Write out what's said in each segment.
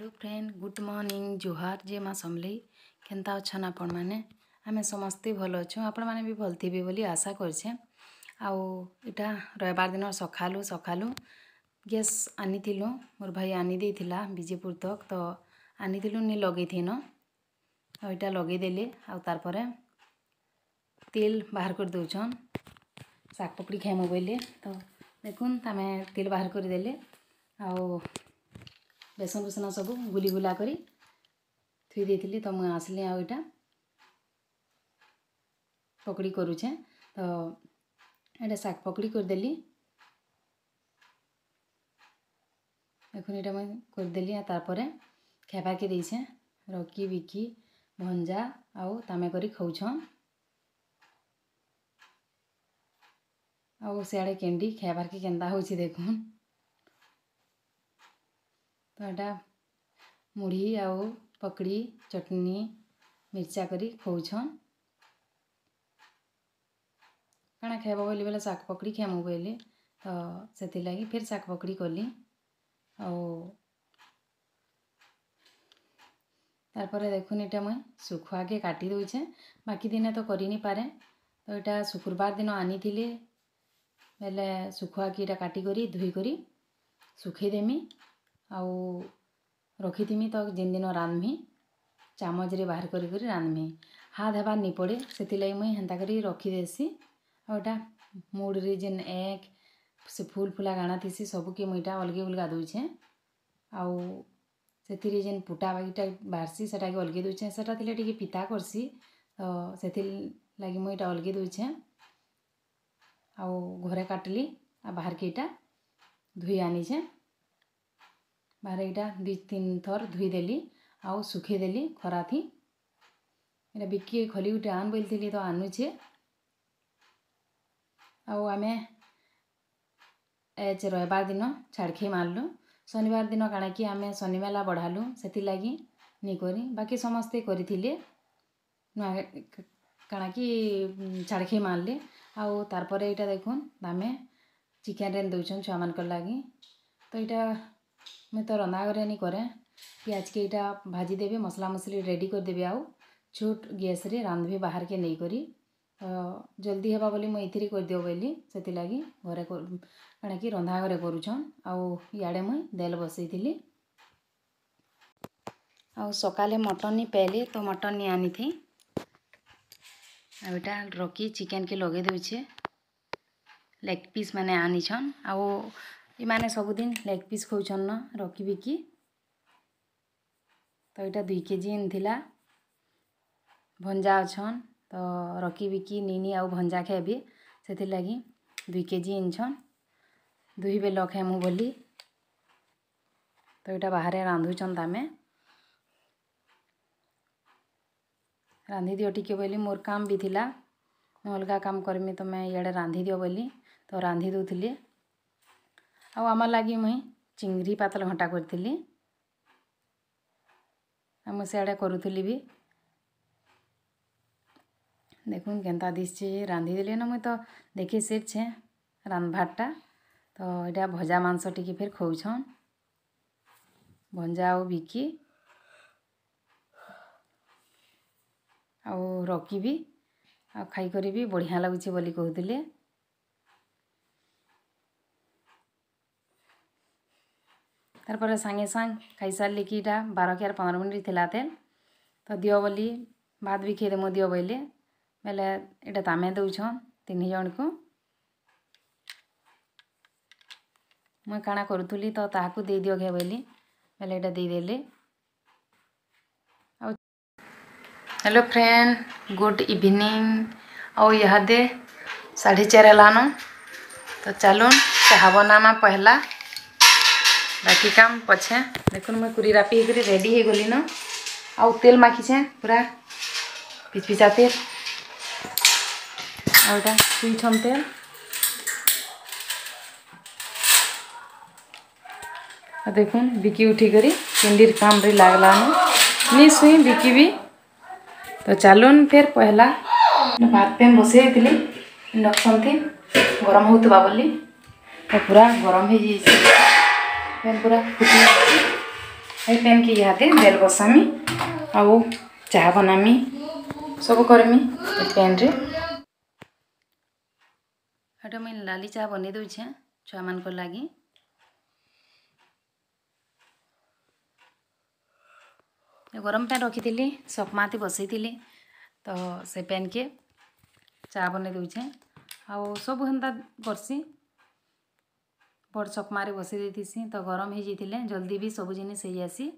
hello friend good morning জুহার যে মা সমলেই কেন্তা অছন আপন মানে আমি সমস্তে ভালো অছু আপন মানে বি ভাল থিবে বলি আশা করছে আউ এটা রবিবার দিন সকালু সকালু গ্যাস আনিলু মোর ভাই আনি দিয়েছিল বিজেপুর তক তো আনিলু নি লগাইথিন এটা লগাইদেলি আপরে তেল বাহার করে দেছন শাক পকড়ি খাইমু বলে তো দেখুন আমি তেল বাহার করে দেলে আউ बेसन बेसन सब बुली बुला कर तो मुझे आसली आईटा पकड़ी करूचे तो ये शाग पकड़ी करदे देखो ये मुझे करदेली तार खेबा के देचे रकी बिकी भंजा आउ तमें कर आउ सियाड़े कैंडी खेबार के देख ଏଇଟା ମୁଢ଼ି ଆଉ ପକଡ଼ି ଚଟନି ମିର୍ଚା କରି ଖଉଛନ୍ କାଣା ଖାଇବ ବୋଲି ବୋଲେ ଶାଗ ପକଡ଼ି ଖାଇମୁ ବୋଇଲେ ତ ସେଥିଲାଗି ଫିର୍ ଶାଗ ପକଡ଼ି କଲି ଆଉ ତାର୍ପରେ ଦେଖୁନ୍ ଇଟା ମୁଇଁ ଶୁଖୁଆକେ କାଟି ଦଉଛେଁ ବାକି ଦିନେ ତ କରିନି ପାରେ ତ ଇଟା ଶୁକ୍ରବାର ଦିନ ଆନିଥିଲି ବେଲେ ଶୁଖୁଆକେ ଇଟା କାଟିକରି ଧୁଇକରି ଶୁଖେଇ ଦେମି ଆଉ ରଖିଥିମି ତ ଯେନ୍ ଦିନ ରାନ୍ଧ୍ମି ଚାମଚରେ ବାହାର କରି କରି ରାନ୍ଧ୍ମି ହାତ୍ ହେବାର୍ ନି ପଡ଼େ ସେଥିଲାଗି ମୁଇଁ ହେନ୍ତା କରି ରଖିଦେସି ଆଉ ଏଇଟା ମୁଡ଼୍ରେ ଯେନ୍ ଏକ୍ ସେ ଫୁଲ୍ ଫୁଲା କାଣା ଥିସି ସବୁକେ ମୁଇଁ ଇଟା ଅଲ୍ଗେ ଉଲ୍ଗା ଦଉଛେଁ ଆଉ ସେଥିରେ ଯେନ୍ ପୁଟା ବାଗିଟା ବାହାର୍ସି ସେଟାକେ ଅଲ୍ଗେଇ ଦଉଛେଁ ସେଟା ଥିଲେ ଟିକେ ପିତା କର୍ସି ତ ସେଥିର୍ ଲାଗି ମୁଇଁ ଇଟା ଅଲ୍ଗେଇ ଦଉଛେଁ ଆଉ ଘରେ କାଟ୍ଲି ଆଉ ବାହାର୍କେ ଇଟା ଧୁଇ ଆନିଛେଁ ବାହାରେ ଏଇଟା ଦୁଇ ତିନି ଥର ଧୋଇଦେଲି ଆଉ ଶୁଖେଇଦେଲି ଖରାଥି ଏଇଟା ବିକି ଖଲି ଗୁଟେ ଆନ୍ ବୋଲିଥିଲି ତ ଆନୁଛେ ଆଉ ଆମେ ଏଚ୍ ରବିବାର ଦିନ ଛାଡ଼ଖି ମାରଲୁ ଶନିବାର ଦିନ କାଣାକି ଆମେ ଶନିମେଲା ବଢ଼ାଲୁ ସେଥିଲାଗି ନେଇକରି ବାକି ସମସ୍ତେ କରିଥିଲେ ନୂଆ କାଣାକି ଛାଡ଼ଖି ମାରଲେ ଆଉ ତାର୍ ପରେ ଏଇଟା ଦେଖୁନ୍ ଆମେ ଚିକେନ୍ରେ ରେନ୍ ଦେଉଛନ୍ ଛୁଆମାନଙ୍କର ଲାଗି ତ ଏଇଟା ମୁଇଁ ତ ରନ୍ଧାଘରେ ନି କରେ ପିଆଜ୍କେ ଇଟା ଭାଜିଦେବି ମସ୍ଲା ମସ୍ଲି ରେଡ଼ି କରିଦେବି ଆଉ ଛୋଟ୍ ଗ୍ୟାସ୍ରେ ରାନ୍ଧ୍ବି ବାହାର୍କେ ନେଇକରି ଜଲ୍ଦି ହେବା ବୋଲି ମୁଇଁ ଏଥିରେ କରିଦିଅ ବୋଲି ସେଥିଲାଗି ଘରେ କାଣାକି ରନ୍ଧା ଘରେ କରୁଛନ୍ ଆଉ ଇଆଡ଼େ ମୁଇଁ ଦେଲ୍ ବସେଇଥିଲି ଆଉ ସକାଳେ ମଟନ୍ ନି ପାଇଲି ତ ମଟନ୍ ନି ଆନିଥି ଆଉ ଇଟା ରଖି ଚିକେନ୍କେ ଲଗେଇ ଦେଉଛେ ଲେଗ୍ ପିସ୍ମାନେ ଆନିଛନ୍ ଆଉ ये सबुदिन लेग पीस खोचन न रखी कि तो यहाँ दुई के जी इनला भंजा अच्छन तो रक कि निनी आउ भंजा खेबी से लगी दुई के जी इन दुई बेल खेमु बोली तो यहाँ बाहर रांधुन तमें रांधि दियो टिके बोली मोर काम भी थिला अलग काम करमी तुम्हें तो इे रांधि दियो बोली तो रांधि दूली ଆଉ ଆମର୍ ଲାଗି ମୁଇଁ ଚିଙ୍ଗୁଡ଼ି ପାତଲ ଘଣ୍ଟା କରିଥିଲି ଆଉ ମୁଁ ସିଆଡ଼େ କରୁଥିଲି ବି ଦେଖୁନ୍ କେନ୍ତା ଦିଶ୍ଛି ରାନ୍ଧିଦେଲି ନା ମୁଇଁ ତ ଦେଖି ଶିଖଛେ ରାନ୍ଧବାରଟା ତ ଏଇଟା ଭଜା ମାଂସ ଟିକେ ଫେର୍ ଖୋଉଛନ୍ ଭଞ୍ଜା ଆଉ ବିକି ଆଉ ରକିବି ଆଉ ଖାଇକରି ବି ବଢ଼ିଆ ଲାଗୁଛି ବୋଲି କହୁଥିଲେ तार सांगे सांग खाई सारे कि बार के पंद्रह मिनट थी तेल तो दि बोली भात भी खेदेमु दि बोले बोले ये तमें दौन तीन जन को मुझे काणा करी तो ताकू दे दिओ बोली बोले ये देदेली हेलो फ्रेंड गुड इवनिंग आओ यहादे साढ़े चार लान तो चलून चाह बनामा पहला बाकी काम पछे देखो मुझे पूरी रापी रेडी हो गली न आउ तेल माखीचे पूरा पिचपिचा तेल आउटा छुईछम तेल देख बिकी उठिक पिंडीर काम रे लगलान नहीं सुई बिकी भी तो चलून फिर पहला भात पेन बसई इंडक्शन थी गरम हो तो पूरा गरम हो जाए ପୁରା ଫୁଟି ଏଇ ପେନ୍କେ ଇହାଦେ ଦେଲ୍ ବସାମି ଆଉ ଚାହା ବନାମି ସବୁ କର୍ମି ଏ ପେନ୍ରେ ହେଟା ମୁଇଁ ଲାଲି ଚାହା ବନେଇ ଦଉଛେଁ ଛୁଆମାନଙ୍କର୍ ଲାଗି ଗରମ ପ୍ୟାନ୍ ରଖିଥିଲି ସପ୍ମାତି ବସେଇଥିଲି ତ ସେ ପ୍ୟାନ୍କେ ଚାହା ବନେଇ ଦଉଛେଁ ଆଉ ସବୁ ହେନ୍ତା କର୍ସି बड़ चकमार बसई देसी तो गरम हो जल्दी भी सब जिनसी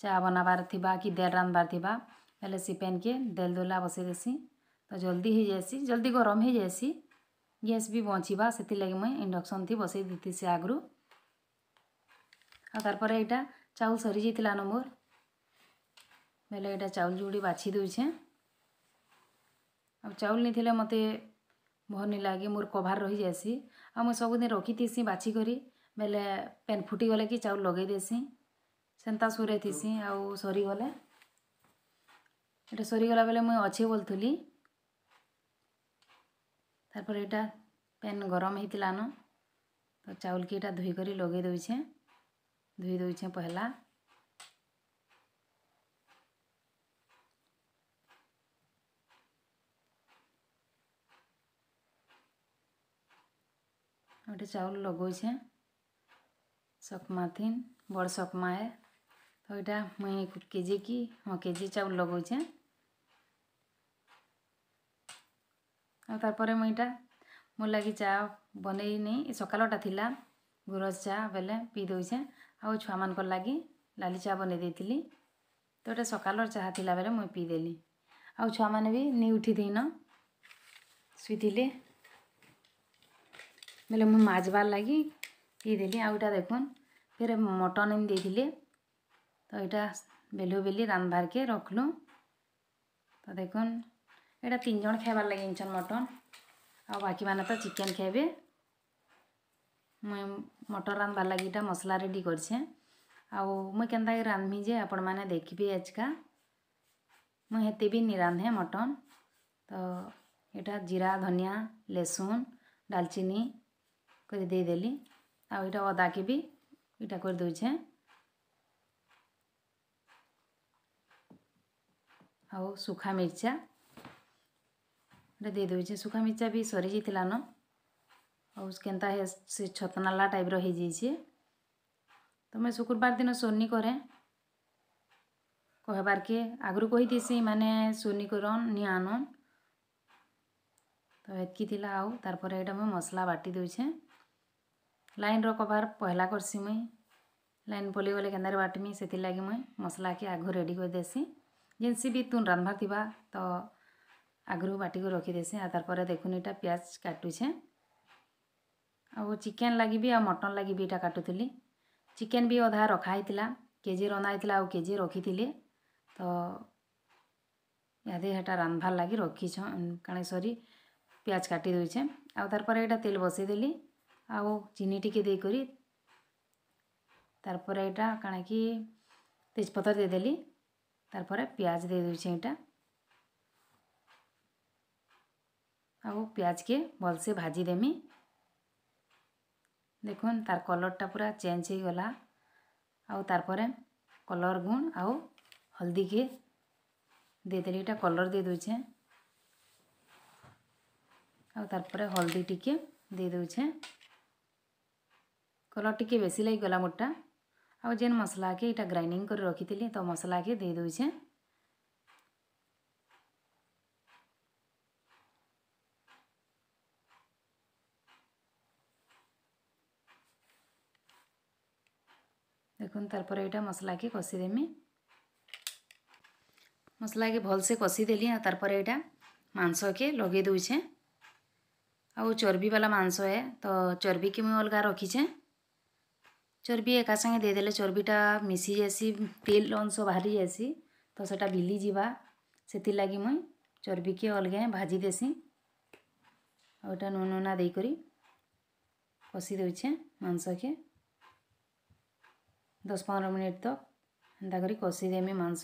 चा बनाबार कि देल रांधवार बेले सी पैन के देल दोला बसई देसी तो जल्दी हो जासी जल्दी गरम हो जासी गैस भी बचा से लगे मुझे इंडक्शन थी बसई देसी आगु आ तार यहाँ चाउल सरी जाइला न मोर बेले यहाँ चाउल जोड़ी बाछी दे चाउल नहीं मत ଭଲ୍ ନି ଲାଗେ ମୋର୍ କଭାର୍ ରହିଯାଏସି ଆଉ ମୁଇଁ ସବୁଦିନ୍ ରଖିଥିସି ବାଛିକରି ବେଲେ ପେନ୍ ଫୁଟିଗଲେ କି ଚାଉଲ୍ ଲଗେଇ ଦେସିଁ ସେନ୍ତା ସୁରେଇ ଥିସିଁ ଆଉ ସରିଗଲେ ଇଟା ସରିଗଲା ବେଲେ ମୁଇଁ ଅଛେ ବୋଲୁଥିଲି ତାର୍ ଏଇଟା ପେନ୍ ଗରମ ହେଇଥିଲାନ ତ ଚାଉଲ୍କେ ଇଟା ଧୁଇକରି ଲଗେଇ ଦଉଛେଁ ଧୋଇ ଦଉଛେଁ ପହେଲା ଗୋଟେ ଚାଉଲ୍ ଲଗଉଛେଁ ସକ୍ମାଥିନ୍ ବଡ଼୍ ସକ୍ମା ଏ ତ ଇଟା ମୁଇଁ କେଜି କି ହଁ କେଜି ଚାଉଲ୍ ଲଗଉଛେଁ ଆଉ ତାର୍ପରେ ମୁଇଁ ଇଟା ମୋର୍ ଲାଗି ଚା ବନେଇ ନେଇ ସକାଳଟା ଥିଲା ଗୁରସ୍ ଚା ବେଲେ ପିଇ ଦଉଛେଁ ଆଉ ଛୁଆମାନଙ୍କର୍ ଲାଗି ଲାଲି ଚା ବନେଇ ଦେଇଥିଲି ତ ଏଇଟା ସକାଳର ଚାହା ଥିଲା ବେଲେ ମୁଇଁ ପିଇଦେଲି ଆଉ ଛୁଆମାନେ ବି ନେଇ ଉଠିଥିନ ଶୁଇଥିଲେ ବେଲେ ମୁଁ ମାଜ୍ବାର୍ ଲାଗି ପିଇ ଦେଲି ଆଉ ଇଟା ଦେଖୁନ୍ ଫେର୍ ମଟନ୍ ଏନ୍ ଦେଇଥିଲେ ତ ଇଟା ବେଲୁ ବେଲି ରାନ୍ଧବାର୍କେ ରଖ୍ଲୁ ତ ଦେଖୁନ୍ ଏଇଟା ତିନି ଜଣ ଖାଇବାର୍ ଲାଗି ଇନଛନ୍ ମଟନ୍ ଆଉ ବାକିମାନେ ତ ଚିକେନ୍ ଖାଇବେ ମୁଇଁ ମଟନ୍ ରାନ୍ଧବାର୍ ଲାଗି ଇଟା ମସଲା ରେଡ଼ି କରିଛେଁ ଆଉ ମୁଇଁ କେନ୍ତା କରି ରାନ୍ଧମି ଯେ ଆପଣମାନେ ଦେଖିବେ ଆଜିକା ମୁଇଁ ହେତେ ବି ନି ରାନ୍ଧେ ମଟନ୍ ତ ଏଇଟା ଜିରା ଧନିଆ ଲେସୁନ୍ ଡାଲଚିନି করে দিয়ে দিলি আর ওইটা অদাকে বি ওইটা করে দেছে ଆଉ ଶୁଖା ମିର୍ଚା ଗୋଟେ ଦେଇଦେଉଛେ ଶୁଖା ମିର୍ଚା ବି ସରିଯାଇଥିଲାନ ଆଉ କେନ୍ତା ହେ ସେ ଛତନାଲା ଟାଇପ୍ର ହେଇଯାଇଛେ ତମେ ଶୁକ୍ରବାର ଦିନ ସୋନି କରେ କହିବାର୍କେ ଆଗରୁ କହିଦେସି ମାନେ ସୋନି କରନ୍ ନି ଆନନ୍ ତ ହେତ୍କି ଥିଲା ଆଉ ତାର୍ ପରେ ଏଇଟା ମୁଇଁ ମସଲା ବାଟି ଦେଉଛେଁ ଲାଇନ୍ର କଭାର୍ ପହଲା କର୍ସି ମୁଇଁ ଲାଇନ୍ ପଲିଗଲେ କେନ୍ତାରେ ବାଟମି ସେଥିର୍ଲାଗି ମୁଇଁ ମସଲାକେ ଆଘୁ ରେଡ଼ି କରିଦେସି ଯେନ୍ସି ବି ତୁନ୍ ରାନ୍ଧ୍ବାର୍ ଥିବା ତ ଆଗରୁ ବାଟିକି ରଖିଦେସି ଆଉ ତାର୍ ପରେ ଦେଖୁନି ଏଇଟା ପିଆଜ୍ କାଟୁଛେ ଆଉ ଚିକେନ୍ ଲାଗି ବି ଆଉ ମଟନ୍ ଲାଗି ବି ଏଇଟା କାଟୁଥିଲି ଚିକେନ୍ ବି ଅଧା ରଖା ହେଇଥିଲା କେଜି ରନ୍ଧା ହେଇଥିଲା ଆଉ କେଜି ରଖିଥିଲି ତ ଇହାଦେ ହେଟା ରାନ୍ଧବାର୍ ଲାଗି ରଖିଛନ୍ କାଣା ସରି ପିଆଜ୍ କାଟି ଦଉଛେ ଆଉ ତାର୍ ପରେ ଏଇଟା ତେଲ୍ ବସେଇଦେଲି ଆଉ ଚିନି ଟିକେ ଦେଇକରି ତାର୍ ପରେ ଏଇଟା କାଣା କି ତେଜପତ୍ର ଦେଇଦେଲି ତାର୍ ପରେ ପିଆଜ ଦେଇଦେଉଛେ ଏଇଟା ଆଉ ପିଆଜକେ ଭଲସେ ଭାଜି ଦେମି ଦେଖୁନ୍ ତାର୍ କଲର୍ଟା ପୁରା ଚେଞ୍ଜ ହେଇଗଲା ଆଉ ତାର୍ ପରେ କଲର୍ ଗୁଣ୍ ଆଉ ହଳଦୀକେ ଦେଇଦେଲି ଏଇଟା କଲର୍ ଦେଇଦେଉଛେ ଆଉ ତାର୍ ପରେ ହଳଦୀ ଟିକେ ଦେଇଦେଉଛେ तेल टिके बेसी लगला मोटा आउ जेन मसला के यहाँ ग्राइंडिंग कर रखी थी तो मसला के देदे देख तार मसला के कषिदेमी मसला के भलसे कषिदेली तार मंस के लगे दूचे आ चर्बी वाला मंस है तो चर्बी के मुझे अलग रखीछे ଚର୍ବି ଏକା ସାଙ୍ଗେ ଦେଇଦେଲେ ଚର୍ବିଟା ମିଶି ଯାଏସି ତେଲ୍ ଅଂଶ ବାହାରି ଯାଏସି ତ ସେଟା ବିଲି ଯିବା ସେଥିର୍ଲାଗି ମୁଇଁ ଚର୍ବିକେ ଅଲଗା ଭାଜି ଦେସି ଆଉ ଏଟା ନୁନ ନୁନା ଦେଇକରି କଷି ଦେଉଛେ ମାଂସକେ ଦଶ ପନ୍ଦର ମିନିଟ୍ ତକ ଏନ୍ତା କରି କଷି ଦେମି ମାଂସ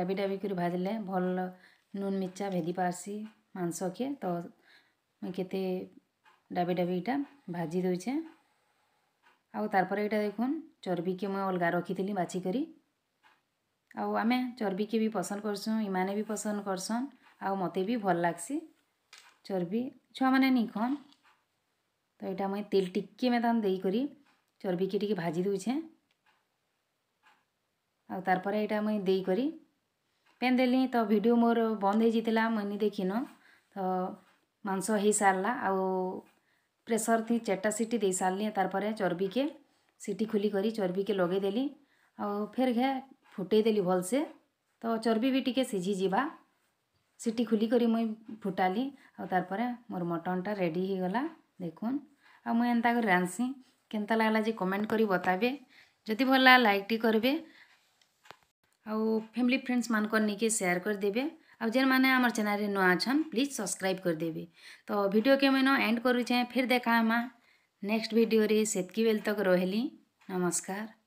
ଡାବି ଡାବି କରି ଭାଜିଲେ ଭଲ ନୁନ ମିର୍ଚା ଭେଦି ପାର୍ସି ମାଂସକେ ତ କେତେ ଡାବି ଡାବି ଏଇଟା ଭାଜି ଦେଉଛେ ଆଉ ତାର୍ପରେ ଏଇଟା ଦେଖୁନ୍ ଚର୍ବିକେ ମୁଇଁ ଅଲଗା ରଖିଥିଲି ବାଛିକରି ଆଉ ଆମେ ଚର୍ବିକେ ବି ପସନ୍ଦ କରସୁଁ ଇମାନେ ବି ପସନ୍ଦ କରସନ୍ ଆଉ ମୋତେ ବି ଭଲ୍ ଲାଗ୍ସି ଚର୍ବି ଛୁଆମାନେ ନି ଖନ୍ ତ ଏଇଟା ମୁଇଁ ତେଲ୍ ଟିକେ ମେଦାନ୍ ଦେଇକରି ଚର୍ବିକେ ଟିକେ ଭାଜି ଦେଉଛେଁ ଆଉ ତାର୍ପରେ ଏଇଟା ମୁଇଁ ଦେଇକରି ପେନ୍ ଦେଲି ତ ଭିଡ଼ିଓ ମୋର ବନ୍ଦ ହେଇଯାଇଥିଲା ମୁଇଁ ନି ଦେଖିନ ତ ମାଂସ ହେଇସାରିଲା ଆଉ प्रेसर थी चेटा सीटी दे सारे तारे चर्बी के सीटी खुली करी चर्बी के लगे देली आउ फेर घे फुटेदेली भलसे तो चर्बी भी टी सीझा सीटी खुली करी मुई फुटाली आरपर मोर मटनटा रेडीगला देखुन आ मुझे एंता कर रांसी के लगला जी कमेंट कर बताबे जदि भल लगला लाइक टी करेंगे आउ फैमिली फ्रेंड्स मानक निके सेयार करदे ଆଉ ଯେନ୍ମାନେ ଆମର୍ ଚ୍ୟାନେଲ୍ରେ ନୂଆ ଅଛନ୍ ପ୍ଲିଜ୍ ସବସ୍କ୍ରାଇବ୍ କରିଦେବେ ତ ଭିଡ଼ିଓକେ ମୁଇଁନ ଏଣ୍ଡ୍ କରୁଛେଁ ଫିର୍ ଦେଖା ହେମା ନେକ୍ସଟ୍ ଭିଡ଼ିଓରେ ସେତ୍କି ବେଲ୍ ତକ୍ ରହେଲି ନମସ୍କାର